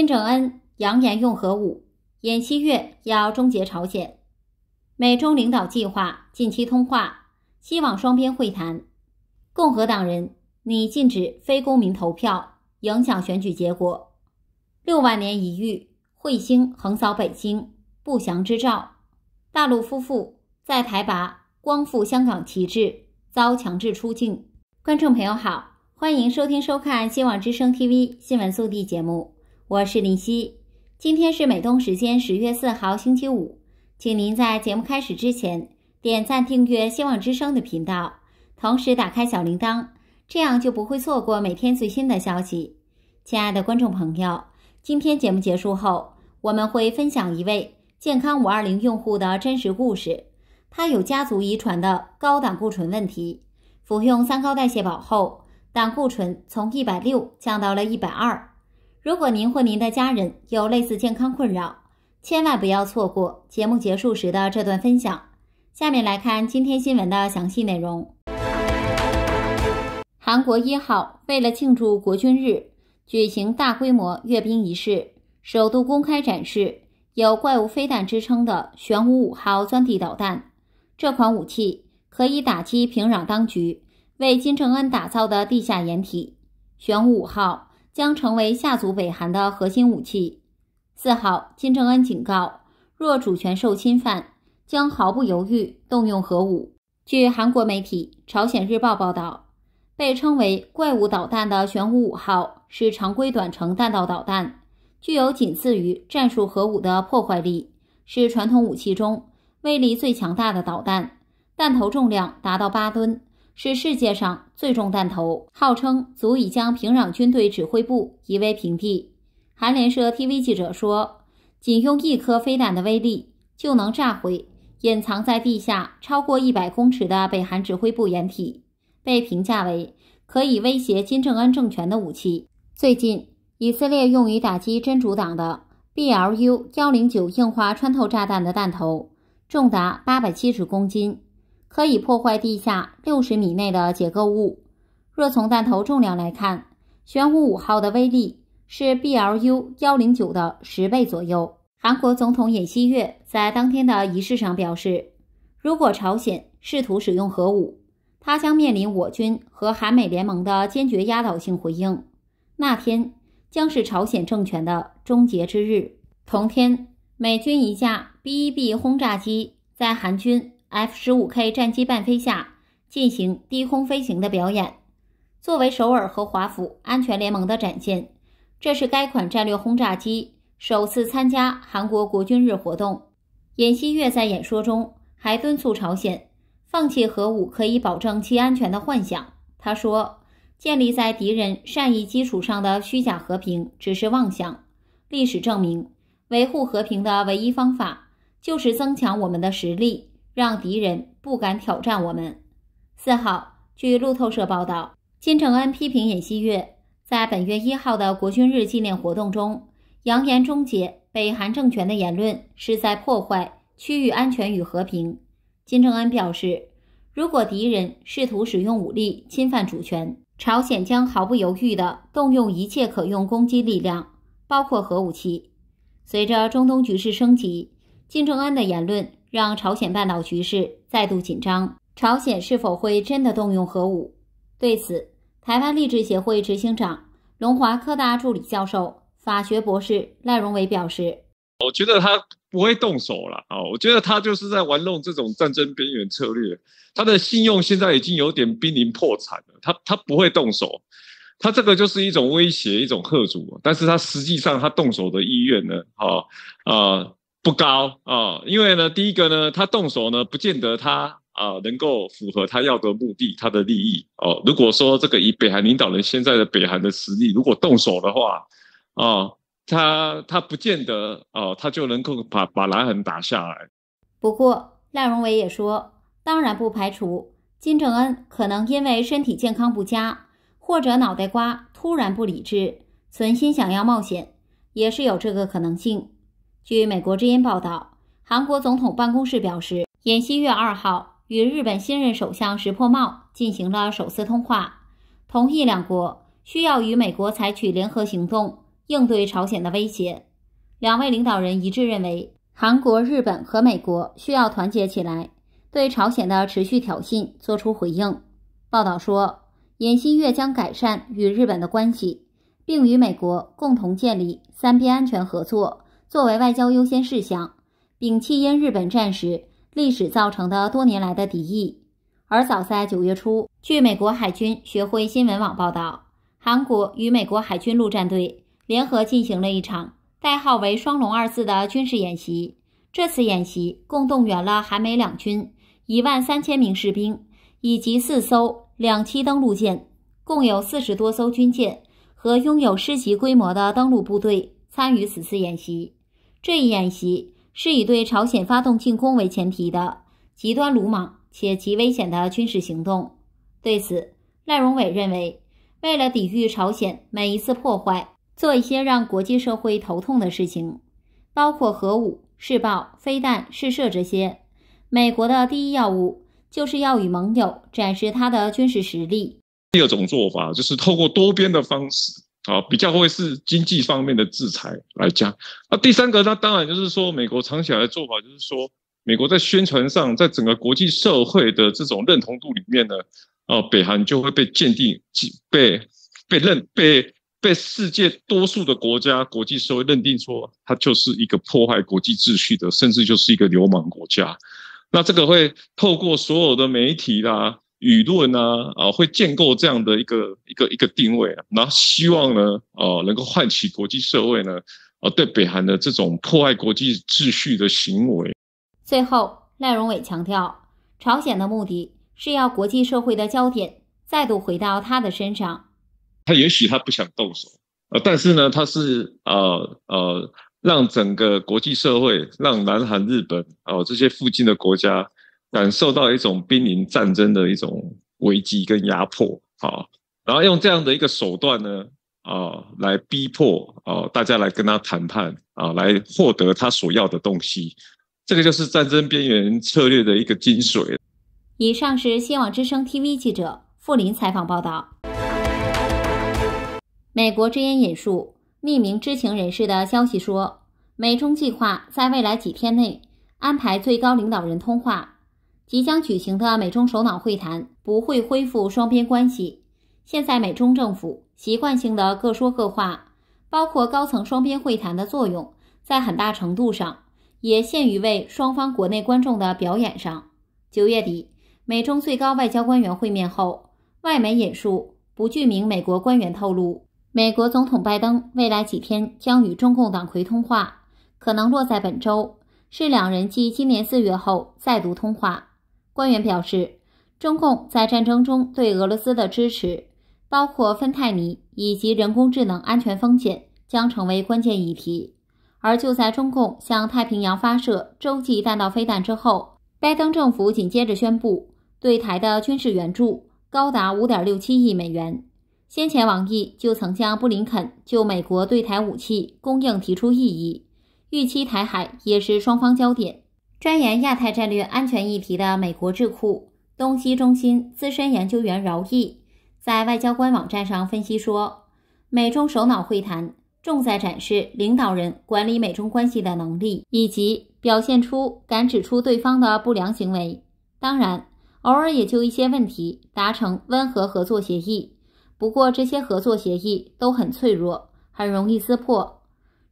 金正恩扬言用核武，尹锡悦要终结朝鲜。美中领导计划近期通话，希望双边会谈。共和党人拟禁止非公民投票，影响选举结果。六万年一遇彗星横扫北京，不祥之兆。大陆夫妇在台拔光复香港旗帜，遭强制出境。观众朋友好，欢迎收听收看《新望之声 TV 新闻速递》节目。我是林夕，今天是美东时间十月四号星期五，请您在节目开始之前点赞、订阅“希望之声”的频道，同时打开小铃铛，这样就不会错过每天最新的消息。亲爱的观众朋友，今天节目结束后，我们会分享一位健康五二零用户的真实故事。他有家族遗传的高胆固醇问题，服用三高代谢宝后，胆固醇从一百六降到了一百二。如果您或您的家人有类似健康困扰，千万不要错过节目结束时的这段分享。下面来看今天新闻的详细内容。韩国一号为了庆祝国军日，举行大规模阅兵仪式，首度公开展示有“怪物飞弹”之称的玄武五号钻地导弹。这款武器可以打击平壤当局为金正恩打造的地下掩体。玄武五号。将成为下足北韩的核心武器。四号，金正恩警告，若主权受侵犯，将毫不犹豫动用核武。据韩国媒体《朝鲜日报》报道，被称为“怪物导弹”的玄武五号是常规短程弹道导弹，具有仅次于战术核武的破坏力，是传统武器中威力最强大的导弹，弹头重量达到八吨。是世界上最重弹头，号称足以将平壤军队指挥部夷为平地。韩联社 TV 记者说，仅用一颗飞弹的威力就能炸毁隐藏在地下超过一百公尺的北韩指挥部掩体，被评价为可以威胁金正恩政权的武器。最近，以色列用于打击真主党的 BLU-109 硬化穿透炸弹的弹头重达八百七十公斤。可以破坏地下六十米内的结构物。若从弹头重量来看，玄武五号的威力是 B L U- 幺零九的十倍左右。韩国总统尹锡悦在当天的仪式上表示，如果朝鲜试图使用核武，他将面临我军和韩美联盟的坚决压倒性回应。那天将是朝鲜政权的终结之日。同天，美军一架 B-1B 轰炸机在韩军。F 十五 K 战机伴飞下进行低空飞行的表演，作为首尔和华府安全联盟的展现。这是该款战略轰炸机首次参加韩国国军日活动。尹锡悦在演说中还敦促朝鲜放弃核武可以保证其安全的幻想。他说：“建立在敌人善意基础上的虚假和平只是妄想。历史证明，维护和平的唯一方法就是增强我们的实力。”让敌人不敢挑战我们。四号，据路透社报道，金正恩批评尹锡悦在本月一号的国军日纪念活动中扬言终结北韩政权的言论是在破坏区域安全与和平。金正恩表示，如果敌人试图使用武力侵犯主权，朝鲜将毫不犹豫地动用一切可用攻击力量，包括核武器。随着中东局势升级，金正恩的言论。让朝鲜半岛局势再度紧张，朝鲜是否会真的动用核武？对此，台湾励志协会执行长、龙华科大助理教授、法学博士赖荣伟表示：“我觉得他不会动手了啊，我觉得他就是在玩弄这种战争边缘策略，他的信用现在已经有点濒临破产了，他他不会动手，他这个就是一种威胁，一种吓阻，但是他实际上他动手的意愿呢，啊啊。”不高啊，因为呢，第一个呢，他动手呢，不见得他啊能够符合他要的目的，他的利益哦。如果说这个以北韩领导人现在的北韩的实力，如果动手的话啊，他他不见得哦，他就能够把把南韩打下来。不过赖荣伟也说，当然不排除金正恩可能因为身体健康不佳，或者脑袋瓜突然不理智，存心想要冒险，也是有这个可能性。据美国之音报道，韩国总统办公室表示，尹锡悦二号与日本新任首相石破茂进行了首次通话，同意两国需要与美国采取联合行动应对朝鲜的威胁。两位领导人一致认为，韩国、日本和美国需要团结起来，对朝鲜的持续挑衅作出回应。报道说，尹锡悦将改善与日本的关系，并与美国共同建立三边安全合作。作为外交优先事项，摒弃因日本战时历史造成的多年来的敌意。而早在九月初，据美国海军学会新闻网报道，韩国与美国海军陆战队联合进行了一场代号为“双龙”二字的军事演习。这次演习共动员了韩美两军一万三千名士兵，以及四艘两栖登陆舰，共有四十多艘军舰和拥有师级规模的登陆部队参与此次演习。这一演习是以对朝鲜发动进攻为前提的极端鲁莽且极危险的军事行动。对此，赖荣伟认为，为了抵御朝鲜每一次破坏，做一些让国际社会头痛的事情，包括核武试爆、飞弹试射这些，美国的第一要务就是要与盟友展示他的军事实力。第二种做法就是透过多边的方式。啊，比较会是经济方面的制裁来讲。那第三个，那当然就是说，美国藏起来的做法，就是说，美国在宣传上，在整个国际社会的这种认同度里面呢，呃，北韩就会被鉴定，被被认，被被世界多数的国家、国际社会认定说，它就是一个破坏国际秩序的，甚至就是一个流氓国家。那这个会透过所有的媒体啦。舆论啊，啊，会建构这样的一个一个一个定位啊，后希望呢，啊，能够唤起国际社会呢，啊，对北韩的这种破坏国际秩序的行为。最后，赖荣伟强调，朝鲜的目的是要国际社会的焦点再度回到他的身上。他也许他不想动手，呃，但是呢，他是呃呃，让整个国际社会，让南韩、日本，哦，这些附近的国家。感受到一种濒临战争的一种危机跟压迫啊，然后用这样的一个手段呢啊来逼迫啊大家来跟他谈判啊，来获得他所要的东西，这个就是战争边缘策略的一个精髓。以上是《希望之声》TV 记者傅林采访报道。美国之音引述匿名知情人士的消息说，美中计划在未来几天内安排最高领导人通话。即将举行的美中首脑会谈不会恢复双边关系。现在美中政府习惯性的各说各话，包括高层双边会谈的作用，在很大程度上也限于为双方国内观众的表演上。九月底，美中最高外交官员会面后，外媒引述不具名美国官员透露，美国总统拜登未来几天将与中共党魁通话，可能落在本周，是两人继今年四月后再度通话。官员表示，中共在战争中对俄罗斯的支持，包括芬太尼以及人工智能安全风险，将成为关键议题。而就在中共向太平洋发射洲际弹道飞弹之后，拜登政府紧接着宣布对台的军事援助高达五点六七亿美元。先前王毅就曾向布林肯就美国对台武器供应提出异议，预期台海也是双方焦点。钻研亚太战略安全议题的美国智库东西中心资深研究员饶毅在外交官网站上分析说，美中首脑会谈重在展示领导人管理美中关系的能力，以及表现出敢指出对方的不良行为。当然，偶尔也就一些问题达成温和合作协议，不过这些合作协议都很脆弱，很容易撕破。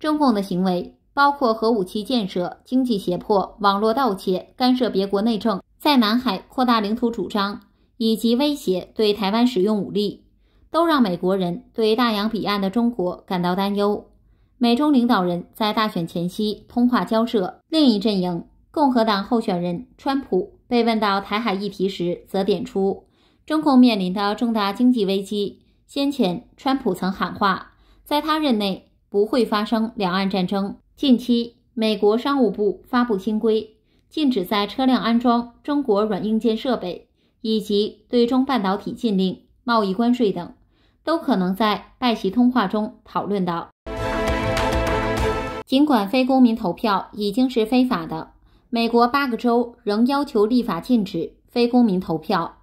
中共的行为。包括核武器建设、经济胁迫、网络盗窃、干涉别国内政、在南海扩大领土主张，以及威胁对台湾使用武力，都让美国人对大洋彼岸的中国感到担忧。美中领导人在大选前夕通话交涉。另一阵营共和党候选人川普被问到台海议题时，则点出，中共面临的重大经济危机。先前川普曾喊话，在他任内不会发生两岸战争。近期，美国商务部发布新规，禁止在车辆安装中国软硬件设备，以及对中半导体禁令、贸易关税等，都可能在拜习通话中讨论到。尽管非公民投票已经是非法的，美国八个州仍要求立法禁止非公民投票。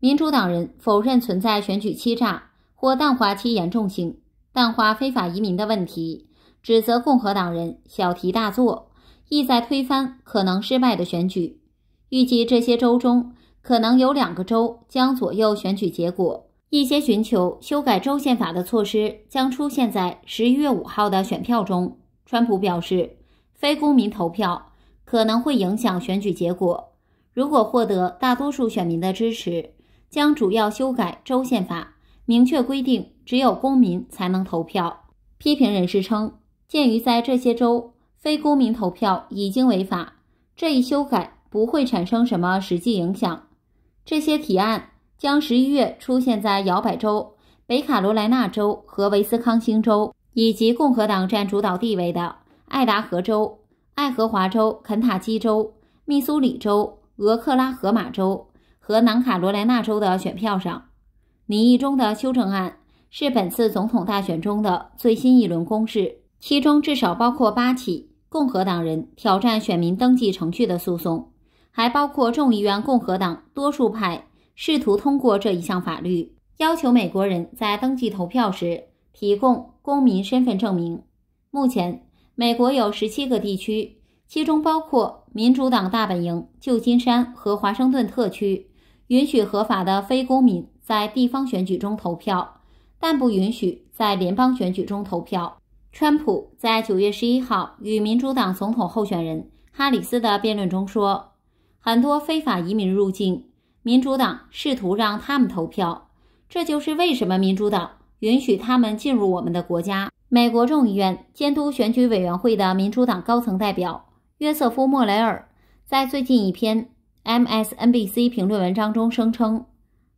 民主党人否认存在选举欺诈，或淡化其严重性，淡化非法移民的问题。指责共和党人小题大做，意在推翻可能失败的选举。预计这些州中可能有两个州将左右选举结果。一些寻求修改州宪法的措施将出现在十一月五号的选票中。川普表示，非公民投票可能会影响选举结果。如果获得大多数选民的支持，将主要修改州宪法，明确规定只有公民才能投票。批评人士称。鉴于在这些州非公民投票已经违法，这一修改不会产生什么实际影响。这些提案将十一月出现在摇摆州北卡罗来纳州和维斯康星州，以及共和党占主导地位的爱达荷州、爱荷华州、肯塔基州、密苏里州、俄克拉荷马州和南卡罗来纳州的选票上。民意中的修正案是本次总统大选中的最新一轮攻势。其中至少包括八起共和党人挑战选民登记程序的诉讼，还包括众议院共和党多数派试图通过这一项法律，要求美国人在登记投票时提供公民身份证明。目前，美国有十七个地区，其中包括民主党大本营旧金山和华盛顿特区，允许合法的非公民在地方选举中投票，但不允许在联邦选举中投票。川普在九月十一号与民主党总统候选人哈里斯的辩论中说：“很多非法移民入境，民主党试图让他们投票，这就是为什么民主党允许他们进入我们的国家。”美国众议院监督选举委员会的民主党高层代表约瑟夫·莫雷尔在最近一篇 MSNBC 评论文章中声称，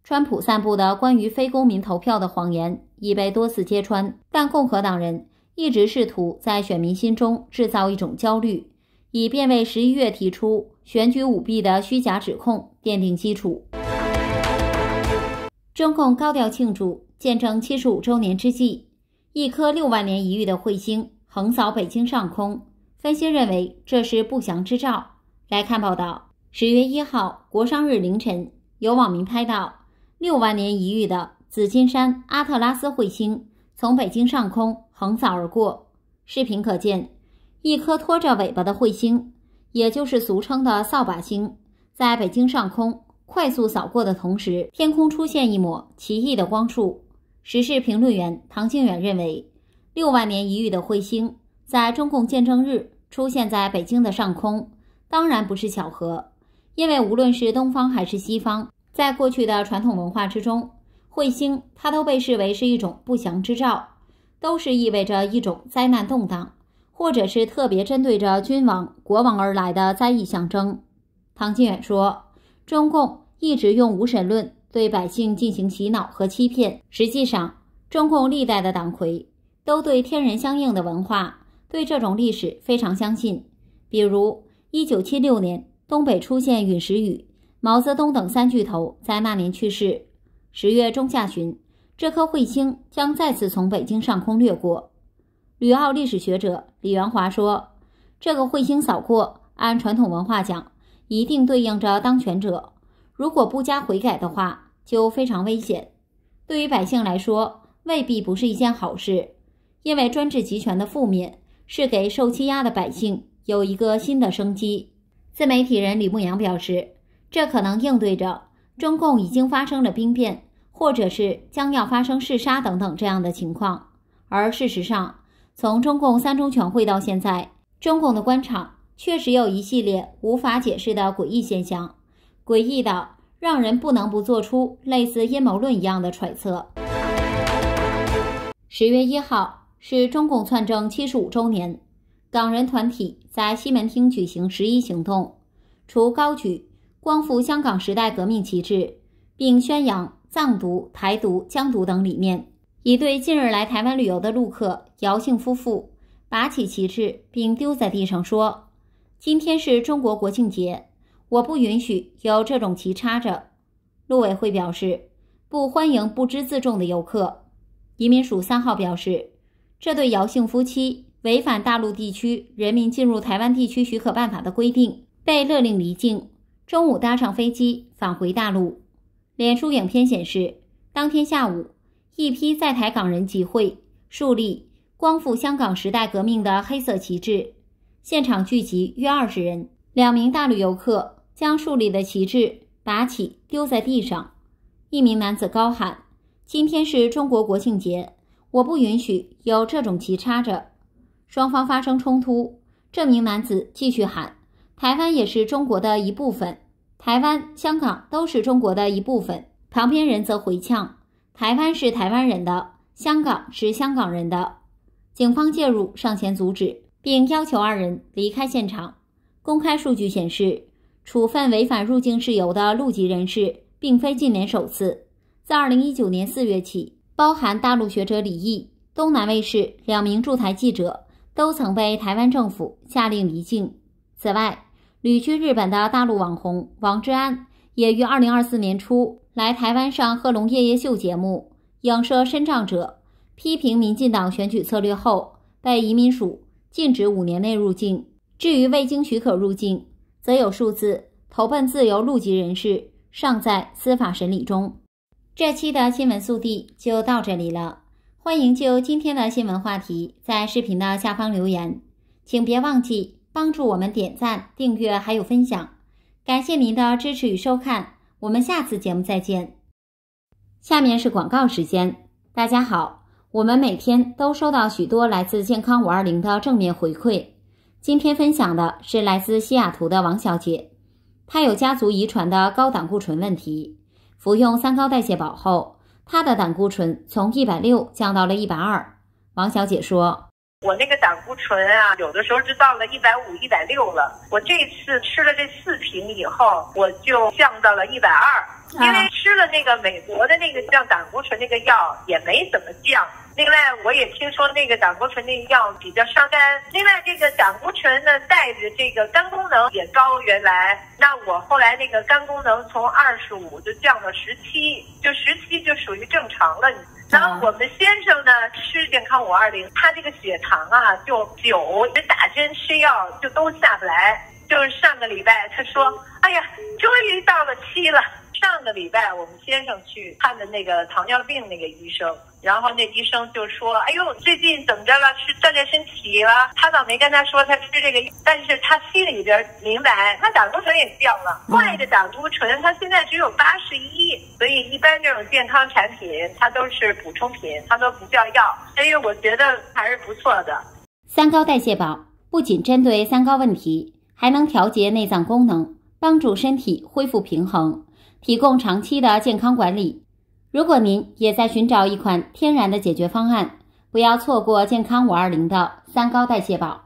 川普散布的关于非公民投票的谎言已被多次揭穿，但共和党人。一直试图在选民心中制造一种焦虑，以便为十一月提出选举舞弊的虚假指控奠定基础。中共高调庆祝见证七十五周年之际，一颗六万年一遇的彗星横扫北京上空，分析认为这是不祥之兆。来看报道：十月一号，国商日凌晨，有网民拍到六万年一遇的紫金山阿特拉斯彗星从北京上空。横扫而过，视频可见，一颗拖着尾巴的彗星，也就是俗称的扫把星，在北京上空快速扫过的同时，天空出现一抹奇异的光束。时事评论员唐庆远认为，六万年一遇的彗星在中共建政日出现在北京的上空，当然不是巧合。因为无论是东方还是西方，在过去的传统文化之中，彗星它都被视为是一种不祥之兆。都是意味着一种灾难动荡，或者是特别针对着君王、国王而来的灾异象征。唐金远说，中共一直用无神论对百姓进行洗脑和欺骗。实际上，中共历代的党魁都对天人相应的文化、对这种历史非常相信。比如，一九七六年东北出现陨石雨，毛泽东等三巨头在那年去世。十月中下旬。这颗彗星将再次从北京上空掠过。吕奥历史学者李元华说：“这个彗星扫过，按传统文化讲，一定对应着当权者。如果不加悔改的话，就非常危险。对于百姓来说，未必不是一件好事，因为专制集权的覆灭是给受欺压的百姓有一个新的生机。”自媒体人李牧阳表示：“这可能应对着中共已经发生了兵变。”或者是将要发生弑杀等等这样的情况，而事实上，从中共三中全会到现在，中共的官场确实有一系列无法解释的诡异现象，诡异的让人不能不做出类似阴谋论一样的揣测。十月一号是中共篡政七十五周年，港人团体在西门町举行十一行动，除高举“光复香港时代革命”旗帜，并宣扬。藏独、台独、疆独等理念，一对近日来台湾旅游的陆客姚姓夫妇拔起旗帜并丢在地上，说：“今天是中国国庆节，我不允许有这种旗插着。”陆委会表示，不欢迎不知自重的游客。移民署三号表示，这对姚姓夫妻违反大陆地区人民进入台湾地区许可办法的规定，被勒令离境，中午搭上飞机返回大陆。脸书影片显示，当天下午，一批在台港人集会，树立光复香港时代革命的黑色旗帜，现场聚集约二十人。两名大陆游客将树立的旗帜拔起丢在地上，一名男子高喊：“今天是中国国庆节，我不允许有这种旗插着。”双方发生冲突，这名男子继续喊：“台湾也是中国的一部分。”台湾、香港都是中国的一部分。旁边人则回呛：“台湾是台湾人的，香港是香港人的。”警方介入，上前阻止，并要求二人离开现场。公开数据显示，处分违反入境事由的陆籍人士，并非近年首次。自2019年4月起，包含大陆学者李毅、东南卫视两名驻台记者，都曾被台湾政府下令离境。此外，旅居日本的大陆网红王志安，也于二零二四年初来台湾上《贺龙夜夜秀》节目，影射身障者，批评民进党选举策略后，被移民署禁止五年内入境。至于未经许可入境，则有数字投奔自由路籍人士，尚在司法审理中。这期的新闻速递就到这里了，欢迎就今天的新闻话题在视频的下方留言，请别忘记。帮助我们点赞、订阅还有分享，感谢您的支持与收看，我们下次节目再见。下面是广告时间。大家好，我们每天都收到许多来自健康五二零的正面回馈。今天分享的是来自西雅图的王小姐，她有家族遗传的高胆固醇问题，服用三高代谢宝后，她的胆固醇从一百六降到了一百二。王小姐说。我那个胆固醇啊，有的时候就到了一百五、一百六了。我这次吃了这四瓶以后，我就降到了一百二。因为吃了那个美国的那个降胆固醇那个药也没怎么降。另外我也听说那个胆固醇那药比较伤肝。另外这个胆固醇呢带着这个肝功能也高，原来那我后来那个肝功能从二十五就降到十七，就十七就属于正常了。然后我们先生呢吃健康五二零，他这个血糖啊就九，打针吃药就都下不来，就是上个礼拜他说，哎呀，终于到了七了。上个礼拜，我们先生去看的那个糖尿病那个医生，然后那医生就说：“哎呦，最近怎么着了？是锻炼身体了？”他倒没跟他说他吃这个，但是他心里边明白，他胆固醇也降了，坏的胆固醇他现在只有八十一。所以一般这种健康产品，它都是补充品，它都不叫药。所以我觉得还是不错的。三高代谢宝不仅针对三高问题，还能调节内脏功能，帮助身体恢复平衡。提供长期的健康管理。如果您也在寻找一款天然的解决方案，不要错过健康五二零的三高代谢宝。